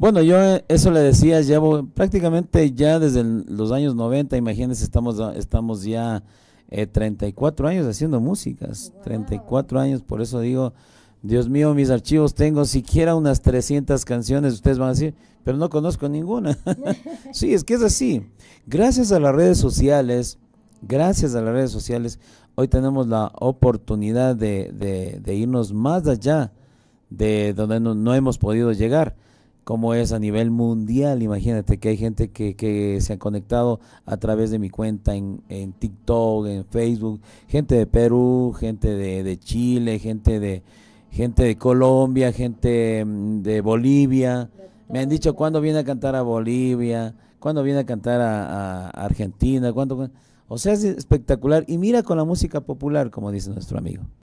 Bueno, yo eh, eso le decía, llevo prácticamente ya desde los años 90, imagínense, estamos, estamos ya 34 eh, años haciendo músicas, 34 años, por eso digo, Dios mío, mis archivos tengo siquiera unas 300 canciones, ustedes van a decir, pero no conozco ninguna. sí, es que es así. Gracias a las redes sociales, gracias a las redes sociales, hoy tenemos la oportunidad de, irnos más allá de donde no hemos podido llegar como es a nivel mundial. Imagínate que hay gente que, que se ha conectado a través de mi cuenta en, TikTok, en Facebook, gente de Perú, gente de, Chile, gente de, gente de Colombia, gente mm, de Bolivia. Me han dicho cuándo viene a cantar a Bolivia, cuándo viene a cantar a, Argentina, cuándo... O sea, es espectacular. Y mira con la música popular, como dice nuestro amigo.